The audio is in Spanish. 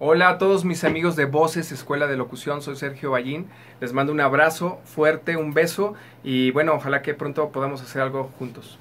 Hola a todos mis amigos de Voces, Escuela de Locución, soy Sergio Ballín. Les mando un abrazo fuerte, un beso y bueno, ojalá que pronto podamos hacer algo juntos.